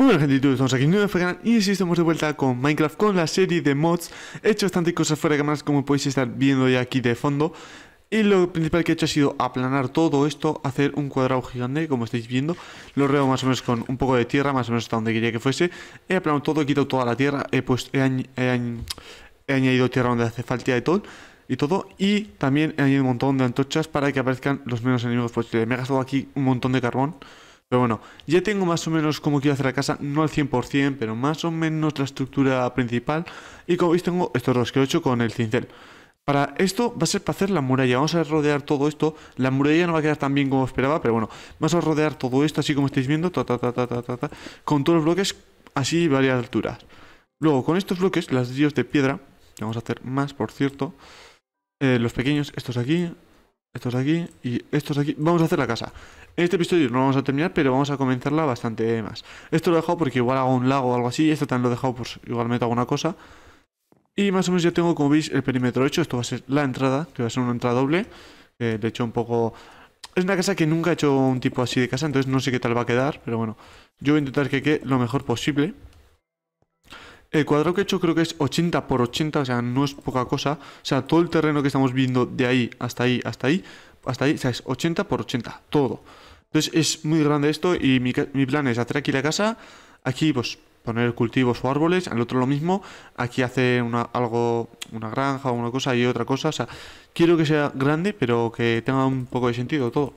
Muy buenas gente, estamos aquí en y así estamos de vuelta con Minecraft con la serie de mods. He hecho bastante cosas fuera de cámaras como podéis estar viendo ya aquí de fondo. Y lo principal que he hecho ha sido aplanar todo esto, hacer un cuadrado gigante, como estáis viendo. Lo reo más o menos con un poco de tierra, más o menos hasta donde quería que fuese. He aplanado todo, he quitado toda la tierra, he, he, añadido tierra donde hace falta y todo y todo. Y también he añadido un montón de antorchas para que aparezcan los menos enemigos posibles. Me he gastado aquí un montón de carbón. Pero bueno, ya tengo más o menos como quiero hacer la casa, no al 100%, pero más o menos la estructura principal. Y como veis tengo estos dos que he hecho con el cincel. Para esto va a ser para hacer la muralla, vamos a rodear todo esto. La muralla no va a quedar tan bien como esperaba, pero bueno, vamos a rodear todo esto así como estáis viendo, con todos los bloques así varias alturas. Luego, con estos bloques, las dios de piedra, vamos a hacer más, por cierto, eh, los pequeños, estos aquí, estos aquí y estos aquí. Vamos a hacer la casa. Este episodio no lo vamos a terminar, pero vamos a comenzarla bastante más. Esto lo he dejado porque igual hago un lago o algo así. Esto también lo he dejado, pues igual meto alguna cosa. Y más o menos ya tengo, como veis, el perímetro hecho. Esto va a ser la entrada, que va a ser una entrada doble. Eh, de hecho, un poco... Es una casa que nunca he hecho un tipo así de casa, entonces no sé qué tal va a quedar, pero bueno. Yo voy a intentar que quede lo mejor posible. El cuadrado que he hecho creo que es 80 por 80, o sea, no es poca cosa. O sea, todo el terreno que estamos viendo de ahí hasta ahí, hasta ahí, hasta ahí, o sea, es 80 por 80, todo. Entonces es muy grande esto y mi, mi plan es hacer aquí la casa, aquí pues poner cultivos o árboles, al otro lo mismo, aquí hacer una, algo, una granja o una cosa y otra cosa, o sea, quiero que sea grande pero que tenga un poco de sentido todo.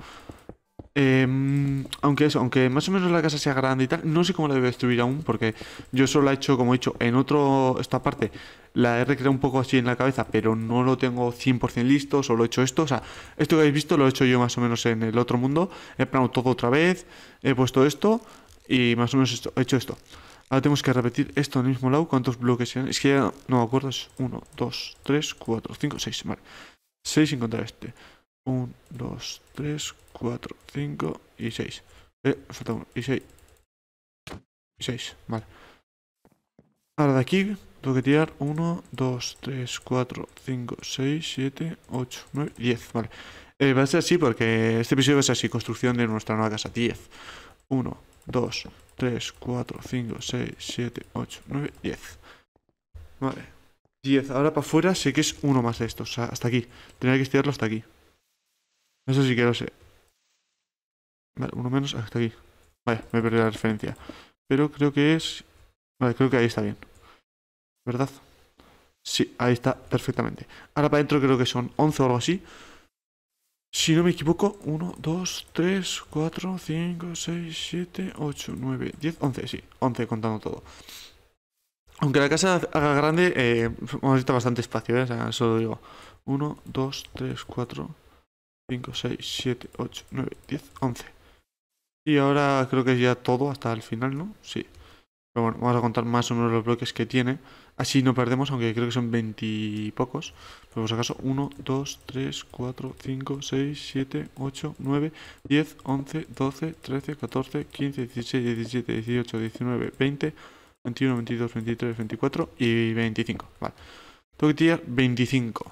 Em, aunque eso, aunque más o menos la casa sea grande y tal, no sé cómo la voy destruir aún, porque yo solo la he hecho, como he dicho, en otro, esta parte, la he recreado un poco así en la cabeza, pero no lo tengo 100% listo, solo he hecho esto, o sea, esto que habéis visto lo he hecho yo más o menos en el otro mundo, he planeado todo otra vez, he puesto esto y más o menos esto, he hecho esto. Ahora tenemos que repetir esto en el mismo lado, ¿cuántos bloques sean? Es que no me acuerdo, es 1, 2, 3, 4, 5, 6, vale. 6 sin contar este. 1, 2, 3, 4, 5 y 6. Eh, falta 1 y 6. Y 6, vale. Ahora de aquí tengo que tirar 1, 2, 3, 4, 5, 6, 7, 8, 9, 10, vale. Eh, va a ser así porque este episodio va a ser así, construcción de nuestra nueva casa, 10. 1, 2, 3, 4, 5, 6, 7, 8, 9, 10. Vale. 10. Ahora para afuera sé que es uno más de estos, o sea, hasta aquí. Tendría que estirarlo hasta aquí. Eso sí que lo sé. Vale, uno menos hasta aquí. Vale, me he perdido la referencia. Pero creo que es... Vale, creo que ahí está bien. ¿Verdad? Sí, ahí está perfectamente. Ahora para adentro creo que son 11 o algo así. Si no me equivoco, 1, 2, 3, 4, 5, 6, 7, 8, 9, 10, 11, sí, 11 contando todo. Aunque la casa haga grande, eh, necesita bastante espacio, ¿eh? O sea, digo. 1, 2, 3, 4, 5, 6, 7, 8, 9, 10, 11. Y ahora creo que es ya todo hasta el final, ¿no? Sí. Pero bueno, vamos a contar más o menos los bloques que tiene. Así no perdemos, aunque creo que son 20 y pocos. Pero por si acaso, 1, 2, 3, 4, 5, 6, 7, 8, 9, 10, 11, 12, 13, 14, 15, 16, 17, 18, 19, 20, 21, 22, 23, 24 y 25. Vale. Tengo que tirar 25.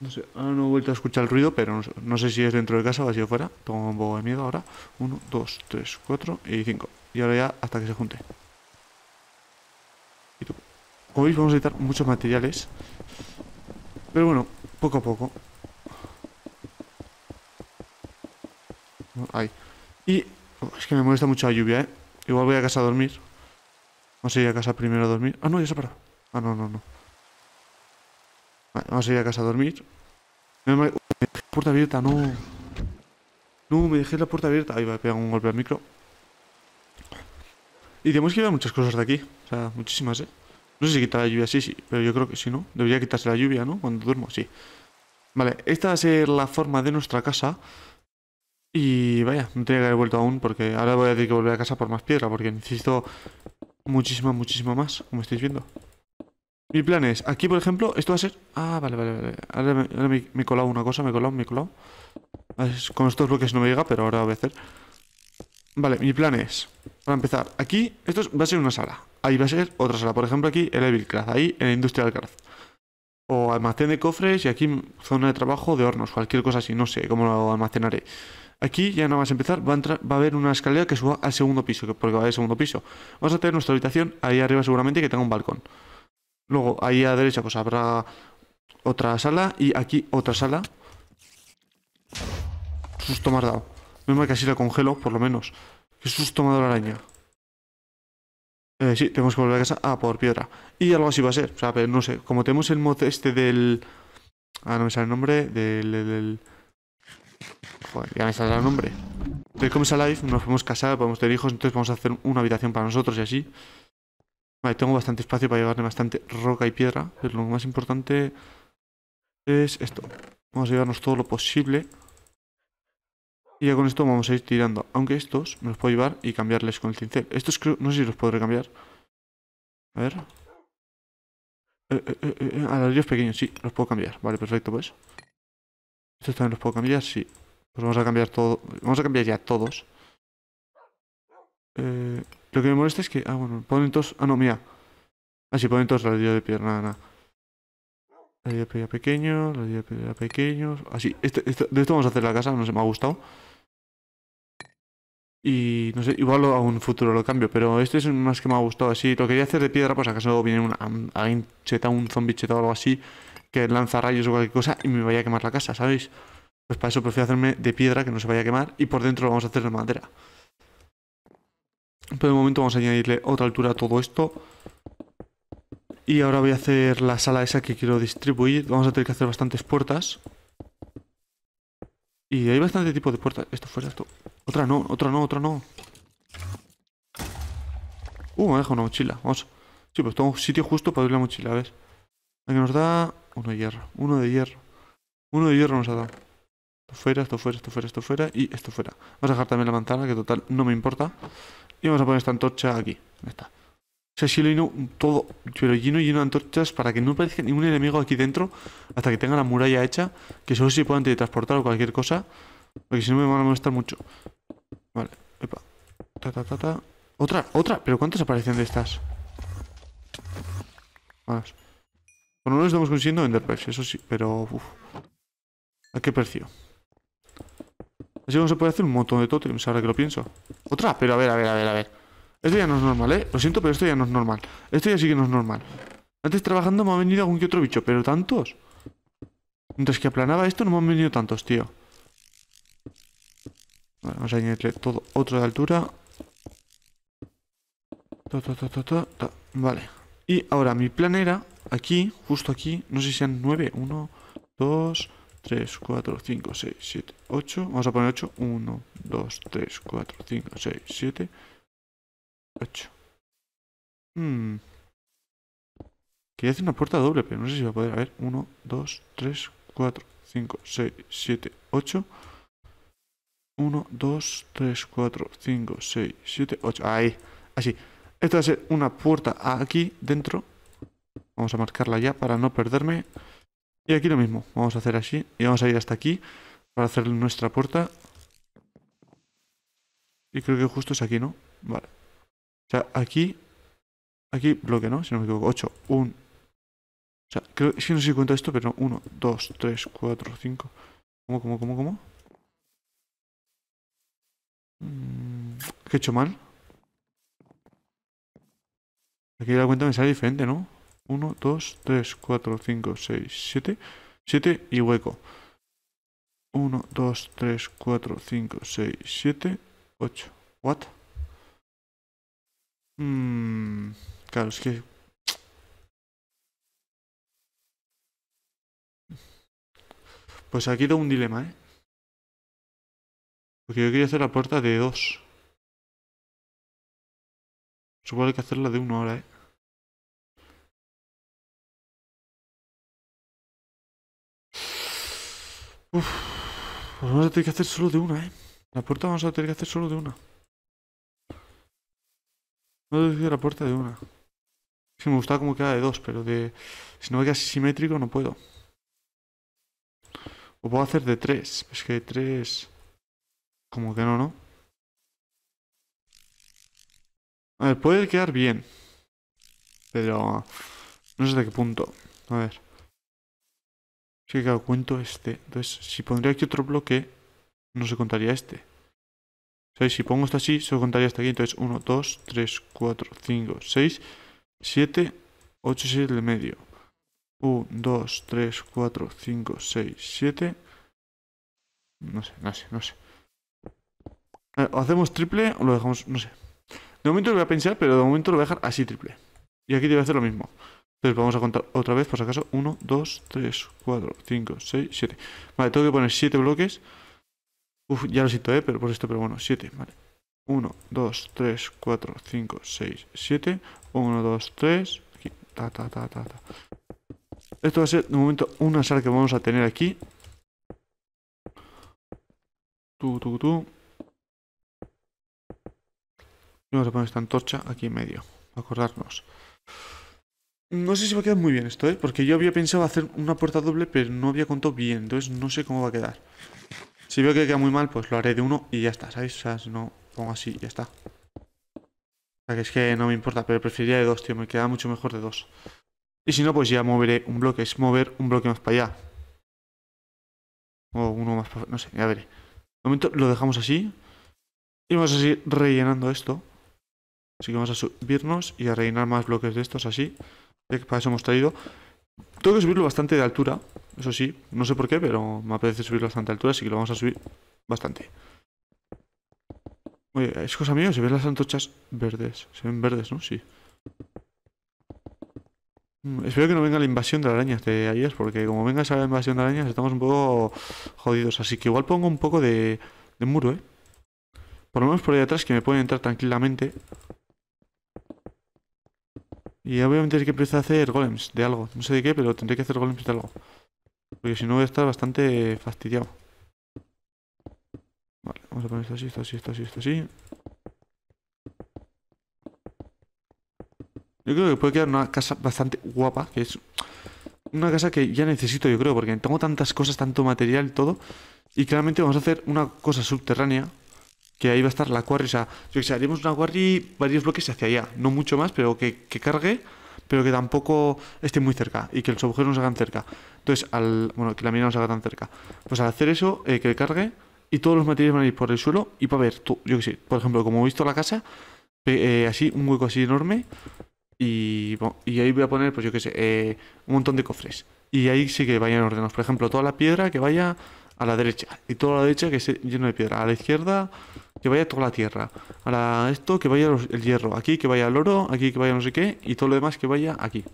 No sé, ahora no he vuelto a escuchar el ruido, pero no sé, si es dentro de casa o ha sido fuera. Tengo un poco de miedo ahora. Uno, dos, tres, cuatro y cinco Y ahora ya hasta que se junte. Y Como veis vamos a necesitar muchos materiales. Pero bueno, poco a poco. Ahí. Y oh, es que me molesta mucho la lluvia, ¿eh? Igual voy a casa a dormir. Vamos a ir a casa primero a dormir. Ah, no, ya se ha parado. Ah, no, no, no vamos a ir a casa a dormir. Me, dejé la puerta abierta, no. No, me dejé la puerta abierta. Ahí va, a pegar un golpe al micro. Y tenemos que llevar muchas cosas de aquí. O sea, muchísimas, ¿eh? No sé si quitar la lluvia, sí, sí. Pero yo creo que sí, ¿no? Debería quitarse la lluvia, ¿no? Cuando duermo, sí. Vale, esta va a ser la forma de nuestra casa. Y vaya, no tenía que haber vuelto aún porque ahora voy a tener que volver a casa por más piedra porque necesito muchísima, muchísima más, como estáis viendo. Mi plan es, aquí por ejemplo, esto va a ser... Ah, vale, vale, vale. Ahora me, he colado una cosa, me he colado, me he colado. Es, con estos bloques no me llega, pero ahora voy a hacer. Vale, mi plan es, para empezar, aquí, esto va a ser una sala. Ahí va a ser otra sala. Por ejemplo, aquí el Evil Craft, ahí el Industrial Craft. O almacén de cofres y aquí zona de trabajo de hornos, cualquier cosa así, no sé cómo lo almacenaré. Aquí ya nada más empezar va a, va a haber una escalera que suba al segundo piso, porque va a segundo piso. Vamos a tener nuestra habitación ahí arriba seguramente que tenga un balcón. Luego ahí a derecha pues habrá otra sala y aquí otra sala. Susto me dado. Menos que así la congelo, por lo menos. Qué susto me la araña. Eh, sí, tenemos que volver a casa. Ah, por piedra. Y algo así va a ser. O sea, pero no sé. Como tenemos el mod este del... Ah, no me sale el nombre. Del... del... Joder, ya me sale el nombre. De Comes Alive nos podemos casar, podemos tener hijos, entonces vamos a hacer una habitación para nosotros y así. Vale, tengo bastante espacio para llevarme bastante roca y piedra. Pero lo más importante es esto. Vamos a llevarnos todo lo posible. Y ya con esto vamos a ir tirando. Aunque estos me los puedo llevar y cambiarles con el cincel. Estos creo... No sé si los podré cambiar. A ver. Eh, eh, eh, eh a los pequeños, sí. Los puedo cambiar. Vale, perfecto, pues. Estos también los puedo cambiar, sí. Pues vamos a cambiar todo. Vamos a cambiar ya todos. Eh, lo que me molesta es que. Ah, bueno, ponen todos. Ah, no, mira. Así ah, ponen todos de piedra, nada, nada. de piedra pequeño, ladrillo de piedra pequeño. Así, ah, este, este, de esto vamos a hacer la casa, no sé, me ha gustado. Y no sé, igual a un futuro lo cambio, pero este es más que me ha gustado así. Lo quería hacer de piedra, pues acaso viene un, alguien cheta, un zombie o algo así, que lanza rayos o cualquier cosa y me vaya a quemar la casa, ¿sabéis? Pues para eso prefiero hacerme de piedra que no se vaya a quemar y por dentro vamos a hacer de madera. Pero de momento vamos a añadirle otra altura a todo esto. Y ahora voy a hacer la sala esa que quiero distribuir. Vamos a tener que hacer bastantes puertas. Y hay bastante tipo de puertas. Esto fuera, esto. Otra no, otra no, otra no. Uh, me deja una mochila. Vamos. Sí, pues tengo sitio justo para abrir la mochila, ¿ves? La que nos da... Uno de hierro, uno de hierro. Uno de hierro nos ha dado. Esto fuera, esto fuera, esto fuera, esto fuera y esto fuera. Vamos a dejar también la manzana, que total no me importa. Y vamos a poner esta antorcha aquí. Ahí está. O sea, si lo lleno todo, pero lleno lleno de antorchas para que no aparezca ningún enemigo aquí dentro hasta que tenga la muralla hecha, que solo si puedan teletransportar o cualquier cosa, porque si no me van a molestar mucho. Vale, epa. Otra, otra, pero ¿cuántas aparecen de estas? vamos Bueno, no lo estamos consiguiendo Enderpearls, eso sí, pero... ¿A qué precio? Así como se puede hacer un montón de totems, ahora que lo pienso. Otra, pero a ver, a ver, a ver, a ver. Esto ya no es normal, ¿eh? Lo siento, pero esto ya no es normal. Esto ya sí que no es normal. Antes trabajando me ha venido algún que otro bicho, pero tantos. Mientras que aplanaba esto no me han venido tantos, tío. Vale, vamos a añadirle todo otro de altura. vale. Y ahora mi plan era, aquí, justo aquí, no sé si sean nueve. Uno, dos... 3, 4, 5, 6, 7, 8. Vamos a poner 8. 1, 2, 3, 4, 5, 6, 7, 8. Hmm. Quería hacer una puerta doble, pero no sé si va a poder. A ver, 1, 2, 3, 4, 5, 6, 7, 8. 1, 2, 3, 4, 5, 6, 7, 8. Ahí, así. Esta va a ser una puerta aquí dentro. Vamos a marcarla ya para no perderme. Y aquí lo mismo, vamos a hacer así y vamos a ir hasta aquí para hacer nuestra puerta. Y creo que justo es aquí, ¿no? Vale. O sea, aquí, aquí bloque, ¿no? Si no me equivoco, 8, 1. O sea, creo, es que no sé si cuenta esto, pero 1, 2, 3, 4, 5. ¿Cómo, cómo, cómo, cómo? Mm, ¿Qué he hecho mal? Aquí la cuenta me sale diferente, ¿no? 1, 2, 3, 4, 5, 6, 7. 7 y hueco. 1, 2, 3, 4, 5, 6, 7, 8. ¿What? Mmm claro, es que... Pues aquí tengo un dilema, ¿eh? Porque yo quería hacer la puerta de 2. Supongo que hay que hacerla de 1 ahora, ¿eh? Uf, pues vamos a tener que hacer solo de una, ¿eh? La puerta vamos a tener que hacer solo de una. No he decidido la puerta de una. Es me gustaba como queda de dos, pero de... Si no me queda simétrico no puedo. O puedo hacer de tres. Es que de tres... Como que no, ¿no? A ver, puede quedar bien. Pero... No sé de qué punto. A ver. Sí, cuento este. Entonces, si pondría aquí otro bloque, no se contaría este. Si pongo este así, se contaría hasta aquí. Entonces, 1, 2, 3, 4, 5, 6, 7, 8 y 6 del medio. 1, 2, 3, 4, 5, 6, 7. No sé, no sé, no sé. Eh, o hacemos triple o lo dejamos, no sé. De momento lo voy a pensar, pero de momento lo voy a dejar así triple. Y aquí te voy a hacer lo mismo. Entonces vamos a contar otra vez, por si acaso. 1, 2, 3, 4, 5, 6, 7. Vale, tengo que poner 7 bloques. Uf, ya lo siento, ¿eh? Pero por esto, pero bueno, 7, vale. 1, 2, 3, 4, 5, 6, 7. 1, 2, 3. Aquí. Ta, ta, ta, Esto va a ser, de momento, una sala que vamos a tener aquí. Tú, tú, tú. Y vamos a poner esta antorcha aquí en medio, acordarnos. No sé si va a quedar muy bien esto, ¿eh? Porque yo había pensado hacer una puerta doble, pero no había contado bien. Entonces no sé cómo va a quedar. Si veo que queda muy mal, pues lo haré de uno y ya está, ¿sabéis? O sea, si no pongo así y ya está. O sea, que es que no me importa, pero preferiría de dos, tío. Me queda mucho mejor de dos. Y si no, pues ya moveré un bloque. Es mover un bloque más para allá. O uno más para... No sé, ya veré. De momento lo dejamos así. Y vamos a seguir rellenando esto. Así que vamos a subirnos y a rellenar más bloques de estos así. Eh, que para eso hemos traído. Tengo que subirlo bastante de altura, eso sí, no sé por qué, pero me apetece subirlo bastante de altura, así que lo vamos a subir bastante. ¿es cosa mía se ven las antorchas verdes? Se ven verdes, ¿no? Sí. Mm, espero que no venga la invasión de arañas de ayer, porque como venga esa invasión de arañas estamos un poco jodidos. Así que igual pongo un poco de, de muro, ¿eh? Por lo menos por ahí atrás que me pueden entrar tranquilamente. Y obviamente hay que empezar a hacer golems de algo. No sé de qué, pero tendré que hacer golems de algo. Porque si no voy a estar bastante fastidiado. Vale, vamos a poner esto así, esto así, esto así, esto así. Yo creo que puede quedar una casa bastante guapa, que es una casa que ya necesito, yo creo, porque tengo tantas cosas, tanto material, y todo. Y claramente vamos a hacer una cosa subterránea, que ahí va a estar la quarry. O sea, yo que sé, haremos una quarry varios bloques hacia allá, no mucho más, pero que, cargue, pero que tampoco esté muy cerca y que los agujeros no se hagan cerca. Entonces, al, bueno, que la mina no se haga tan cerca. Pues al hacer eso, eh, que cargue y todos los materiales van a ir por el suelo y para ver, tú, yo que sé, por ejemplo, como he visto la casa, eh, así, un hueco así enorme y, y ahí voy a poner, pues yo que sé, eh, un montón de cofres. Y ahí sí que vayan ordenados. Por ejemplo, toda la piedra que vaya a la derecha y toda la derecha que esté lleno de piedra. A la izquierda, que vaya toda la tierra. Ahora esto, que vaya el hierro. Aquí, que vaya el oro. Aquí, que vaya no sé qué. Y todo lo demás que vaya aquí.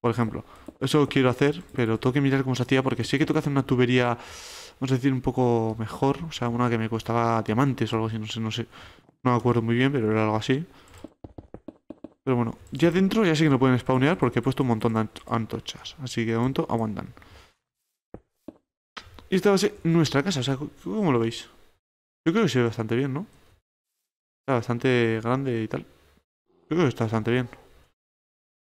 Por ejemplo. Eso quiero hacer, pero tengo que mirar cómo se hacía porque sé que tengo que hacer una tubería, vamos a decir, un poco mejor. O sea, una que me costaba diamantes o algo así. No sé, no sé. No me acuerdo muy bien, pero era algo así. Pero bueno, ya dentro ya sí que no pueden spawnear porque he puesto un montón de antochas. Así que de momento aguantan. Y esta va a ser nuestra casa, o sea, ¿cómo lo veis? Yo creo que se ve bastante bien, ¿no? Está bastante grande y tal. Yo creo que está bastante bien.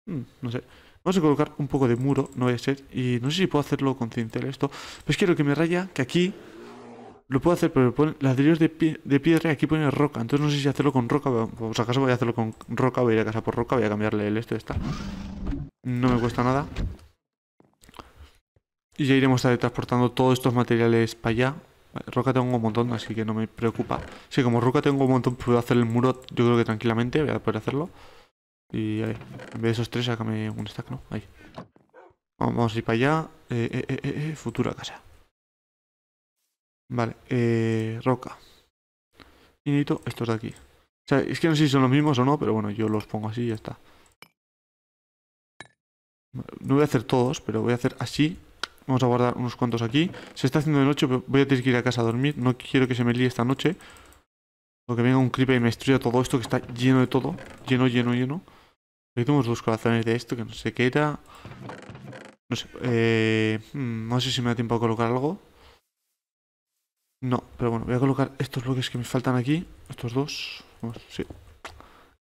Hmm, no sé. Vamos a colocar un poco de muro, no voy a ser. Y no sé si puedo hacerlo con cincel esto. Pues quiero que me raya, que aquí lo puedo hacer, pero ponen ladrillos de, piedra y aquí pone roca. Entonces no sé si hacerlo con roca. si acaso voy a hacerlo con roca, voy a ir a casa por roca, voy a cambiarle el esto y está. No me cuesta nada. Y ya iremos transportando todos estos materiales para allá. Roca tengo un montón, así que no me preocupa. Sí, como roca tengo un montón, puedo hacer el muro, yo creo que tranquilamente, voy a poder hacerlo. Y ahí, eh, en vez de esos tres, sácame un stack, ¿no? Ahí. Vamos a ir para allá. Eh, eh, futura casa. Vale, eh, roca. Y necesito estos de aquí. O sea, es que no sé si son los mismos o no, pero bueno, yo los pongo así y ya está. No voy a hacer todos, pero voy a hacer así Vamos a guardar unos cuantos aquí. Se está haciendo de noche, pero voy a tener que ir a casa a dormir. No quiero que se me líe esta noche. O que venga un creeper y me destruya todo esto que está lleno de todo. Lleno, lleno, lleno. Aquí tenemos dos corazones de esto que no sé qué era. No sé, eh, hmm, no sé si me da tiempo a colocar algo. No, pero bueno, voy a colocar estos bloques que me faltan aquí. Estos dos. sí.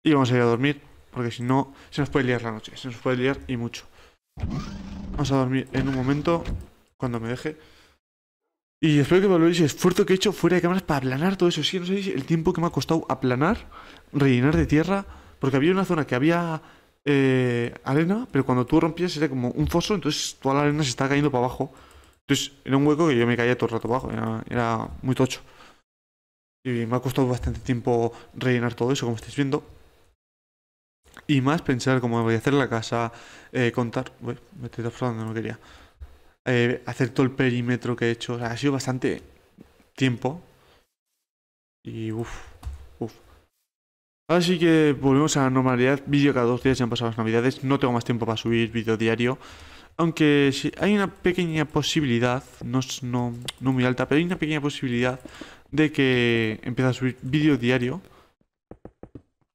Y vamos a ir a dormir, porque si no, se nos puede liar la noche. Se nos puede liar y mucho. Vamos a dormir en un momento, cuando me deje. Y espero que valoréis el esfuerzo que he hecho fuera de cámaras para aplanar todo eso. Sí, no sabéis el tiempo que me ha costado aplanar, rellenar de tierra, porque había una zona que había eh, arena, pero cuando tú rompías era como un foso, entonces toda la arena se estaba cayendo para abajo. Entonces era un hueco que yo me caía todo el rato abajo, era muy tocho. Y me ha costado bastante tiempo rellenar todo eso, como estáis viendo. Y más pensar cómo voy a hacer la casa, eh, contar... Uy, me estoy no quería. Eh, hacer todo el perímetro que he hecho. ha sido bastante tiempo. Y uff, uff. Ahora que volvemos a la normalidad. Vídeo cada dos días, ya han pasado las navidades. No tengo más tiempo para subir vídeo diario. Aunque si hay una pequeña posibilidad, no, no, no muy alta, pero hay una pequeña posibilidad de que empiece a subir vídeo diario.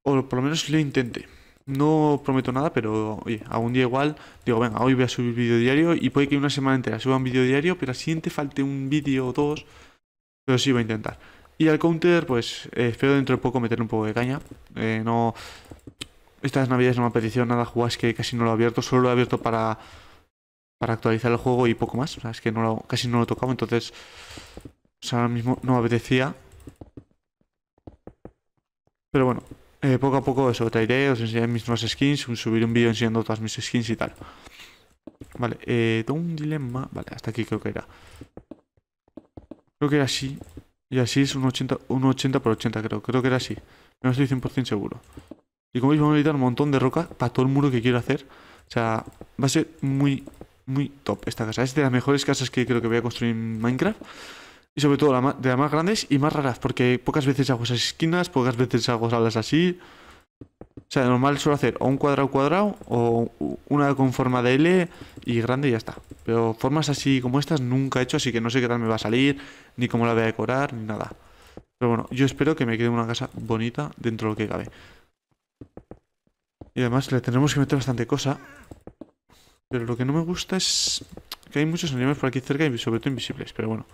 O por lo menos lo intente no prometo nada, pero oye, algún día igual digo, venga, hoy voy a subir vídeo diario y puede que una semana entera suba un vídeo diario, pero al siguiente falte un vídeo o dos, pero sí voy a intentar. Y al counter, pues eh, espero dentro de poco meter un poco de caña. Eh, no, estas navidades no me ha nada jugar, es que casi no lo he abierto, solo lo he abierto para, para actualizar el juego y poco más. O sea, es que no lo, casi no lo he tocado, entonces ahora mismo no me apetecía. Pero bueno, eh, poco a poco eso traeré, os enseñaré mis nuevas skins, subiré un vídeo enseñando todas mis skins y tal. Vale, eh, tengo un dilema. Vale, hasta aquí creo que era. Creo que era así. Y así es un 80, un por 80, creo. Creo que era así. No estoy 100% seguro. Y como veis, vamos a necesitar un montón de roca para todo el muro que quiero hacer. O sea, va a ser muy, muy top esta casa. Es de las mejores casas que creo que voy a construir en Minecraft y sobre todo de las más grandes y más raras, porque pocas veces hago esas esquinas, pocas veces hago salas así. O sea, de normal suelo hacer o un cuadrado cuadrado o una con forma de L y grande y ya está. Pero formas así como estas nunca he hecho, así que no sé qué tal me va a salir, ni cómo la voy a decorar, ni nada. Pero bueno, yo espero que me quede una casa bonita dentro de lo que cabe. Y además le tendremos que meter bastante cosa. Pero lo que no me gusta es que hay muchos animales por aquí cerca y sobre todo invisibles, pero bueno.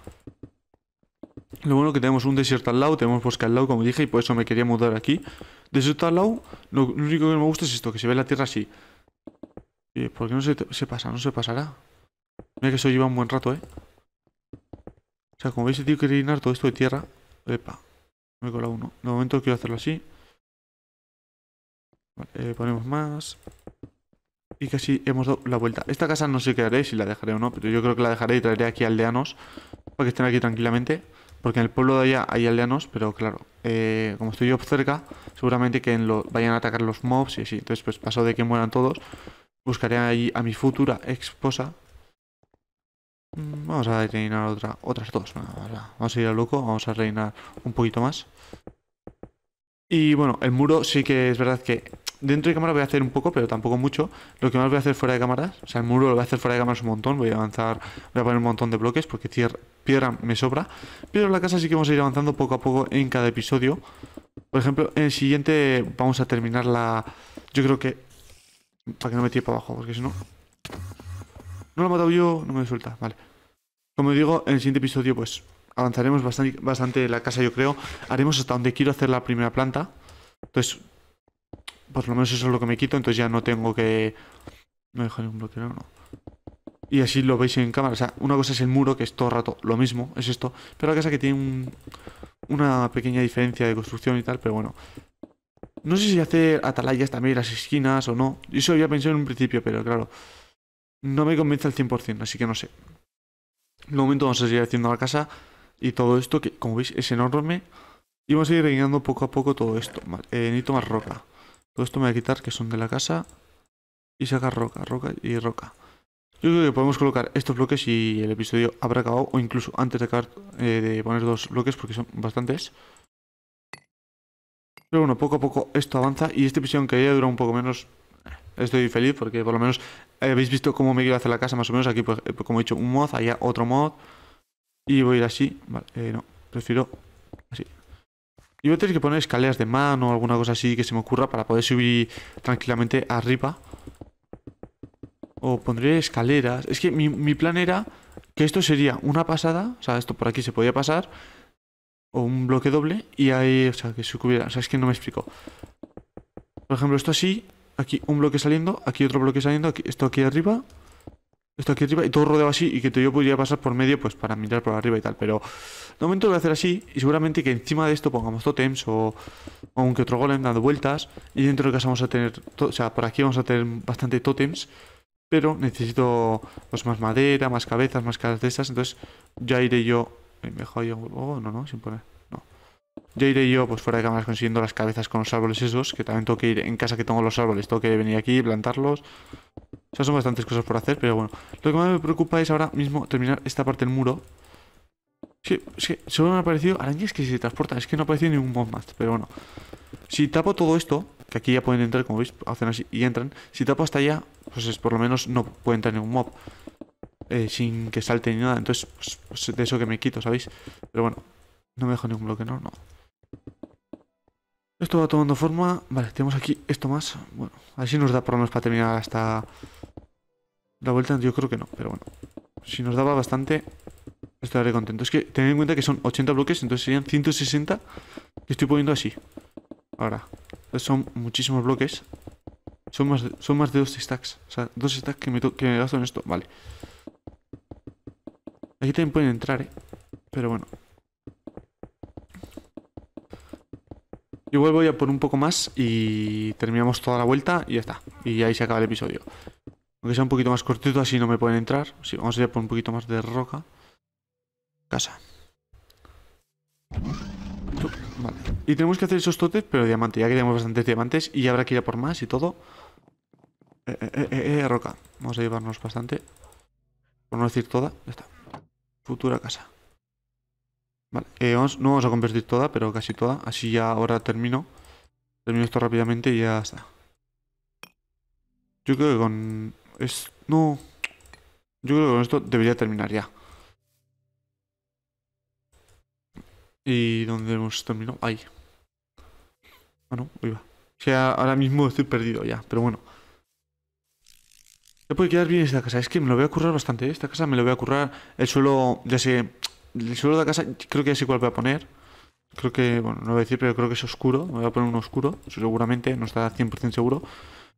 Lo bueno que tenemos un desierto al lado, tenemos bosque al lado, como dije, y por eso me quería mudar aquí. Desierto al lado, lo único que me gusta es esto, que se ve la tierra así. Eh, ¿por qué no se, pasa? No se pasará. Mira que eso lleva un buen rato, ¿eh? O sea, como veis, he que rellenar todo esto de tierra. Epa, me he colado uno. De momento quiero hacerlo así. Vale, eh, ponemos más. Y casi hemos dado la vuelta. Esta casa no sé qué haré, si la dejaré o no, pero yo creo que la dejaré y traeré aquí aldeanos para que estén aquí tranquilamente. Porque en el pueblo de allá hay aldeanos, pero claro, eh, como estoy yo cerca, seguramente que lo, vayan a atacar los mobs y así. Entonces, pues paso de que mueran todos. Buscaré ahí a mi futura esposa. Mm, vamos a reinar otra, otras dos. Vamos a ir a loco, vamos a reinar un poquito más. Y bueno, el muro sí que es verdad que dentro de cámara voy a hacer un poco, pero tampoco mucho. Lo que más voy a hacer fuera de cámaras, o sea, el muro lo voy a hacer fuera de cámaras un montón. Voy a avanzar, voy a poner un montón de bloques porque piedra me sobra. Pero la casa sí que vamos a ir avanzando poco a poco en cada episodio. Por ejemplo, en el siguiente vamos a terminar la. Yo creo que. Para que no me tire para abajo, porque si no. No lo he matado yo, no me suelta. Vale. Como digo, en el siguiente episodio, pues avanzaremos bastante, bastante la casa, yo creo. Haremos hasta donde quiero hacer la primera planta. Entonces, por lo menos eso es lo que me quito, entonces ya no tengo que... No dejar ningún bloqueo, no. Y así lo veis en cámara. O sea, una cosa es el muro, que es todo el rato lo mismo, es esto. Pero la casa que tiene una pequeña diferencia de construcción y tal, pero bueno. No sé si hacer atalayas también las esquinas o no. Eso había pensado en un principio, pero claro. No me convence al 100%, así que no sé. De momento vamos a seguir haciendo la casa y todo esto, que como veis es enorme. Y vamos a ir rellenando poco a poco todo esto. Eh, necesito más roca. Todo esto me voy a quitar, que son de la casa. Y sacar roca, roca y roca. Yo creo que podemos colocar estos bloques y el episodio habrá acabado, o incluso antes de acabar eh, de poner dos bloques, porque son bastantes. Pero bueno, poco a poco esto avanza y esta visión que haya durado un poco menos, eh, estoy feliz porque por lo menos habéis visto cómo me quiero hacer la casa más o menos. Aquí, pues, eh, como he dicho, un mod, allá otro mod. Y voy a ir así. Vale, no, prefiero así. Yo voy a tener que poner escaleras de mano o alguna cosa así que se me ocurra para poder subir tranquilamente arriba. O pondré escaleras. Es que mi, plan era que esto sería una pasada. O sea, esto por aquí se podía pasar. O un bloque doble. Y ahí, o sea, que hubiera, O sea, es que no me explico. Por ejemplo, esto así. Aquí un bloque saliendo. Aquí otro bloque saliendo. Aquí, esto aquí arriba esto aquí arriba y todo rodeado así y que yo podría pasar por medio pues para mirar por arriba y tal. Pero de momento lo voy a hacer así y seguramente que encima de esto pongamos totems o aunque otro golem dando vueltas y dentro de casa vamos a tener, o sea, por aquí vamos a tener bastante totems. Pero necesito pues más madera, más cabezas, más caras de estas entonces ya iré yo... Eh, Mejor yo... Oh, no, no, sin poner... Yo iré yo, pues fuera de cámaras, consiguiendo las cabezas con los árboles esos, que también tengo que ir en casa que tengo los árboles, tengo que venir aquí, plantarlos. O sea, son bastantes cosas por hacer, pero bueno. Lo que más me preocupa es ahora mismo terminar esta parte del muro. Es que, es que solo me han aparecido arañas que se transportan, es que no ha aparecido ningún mob más, pero bueno. Si tapo todo esto, que aquí ya pueden entrar, como veis, hacen así y entran. Si tapo hasta allá, pues es, por lo menos no puede entrar ningún mob. Eh, sin que salte ni nada, entonces, pues, pues de eso que me quito, ¿sabéis? Pero bueno, no me dejo ningún bloque, ¿no? No. Esto va tomando forma. Vale, tenemos aquí esto más. Bueno, así nos da por lo para terminar hasta la vuelta. Yo creo que no, pero bueno. Si nos daba bastante, estaré contento. Es que tened en cuenta que son 80 bloques, entonces serían 160 que estoy poniendo así. Ahora, son muchísimos bloques. Son más de, son más de dos stacks. O sea, dos stacks que me, que esto. Vale. Aquí también pueden entrar, ¿eh? Pero bueno, Yo voy a por un poco más y terminamos toda la vuelta y ya está. Y ahí se acaba el episodio. Aunque sea un poquito más cortito, así no me pueden entrar. Sí, vamos a ir por un poquito más de roca. Casa. Vale. Y tenemos que hacer esos totes, pero diamante. Ya que tenemos bastantes diamantes y habrá que ir a por más y todo. eh, eh, eh, eh, eh roca. Vamos a llevarnos bastante. Por no decir toda. Ya está. Futura casa. Vale, eh, no vamos a convertir toda, pero casi toda. Así ya ahora termino. Termino esto rápidamente y ya está. Yo creo que con... Es... No. Yo creo que con esto debería terminar ya. ¿Y dónde hemos terminado? Ahí. Bueno, ah, ahí va. O sea, ahora mismo estoy perdido ya, pero bueno. Ya puede quedar bien esta casa. Es que me lo voy a currar bastante. ¿eh? Esta casa me lo voy a currar. El suelo, ya sé, el suelo de la casa creo que es igual voy a poner. Creo que, bueno, no voy a decir, pero creo que es oscuro. Me voy a poner un oscuro, seguramente, no está 100% seguro.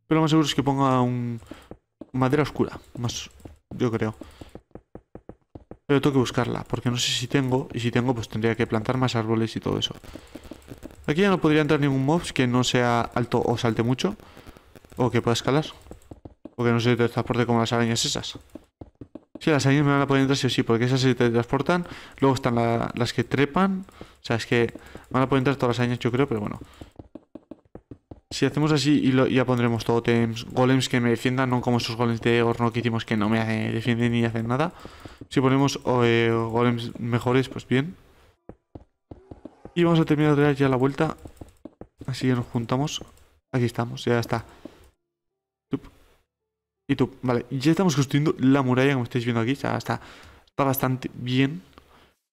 Pero lo más seguro es que ponga un madera oscura, más, yo creo. Pero tengo que buscarla, porque no sé si tengo, y si tengo, pues tendría que plantar más árboles y todo eso. Aquí ya no podría entrar ningún mobs que no sea alto o salte mucho, o que pueda escalar, o que no se transporte como las arañas esas. Sí, las arañas me van a poder entrar sí o sí, porque esas se transportan. Luego están las que trepan. O sea, es que van a poder entrar todas las arañas, yo creo, pero bueno. Si hacemos así y ya pondremos totems, golems que me defiendan, no como esos golems de horno que hicimos que no me defienden ni hacen nada. Si ponemos eh, golems mejores, pues bien. Y vamos a terminar de dar ya la vuelta. Así que nos juntamos. Aquí estamos, ya está. Y tú, vale, ya estamos construyendo la muralla como estáis viendo aquí. Ya está, está bastante bien.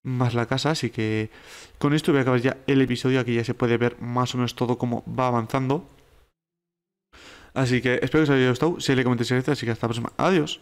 Más la casa, así que con esto voy a acabar ya el episodio. Aquí ya se puede ver más o menos todo cómo va avanzando. Así que espero que os haya gustado. Si le comentéis, así que hasta la próxima. Adiós.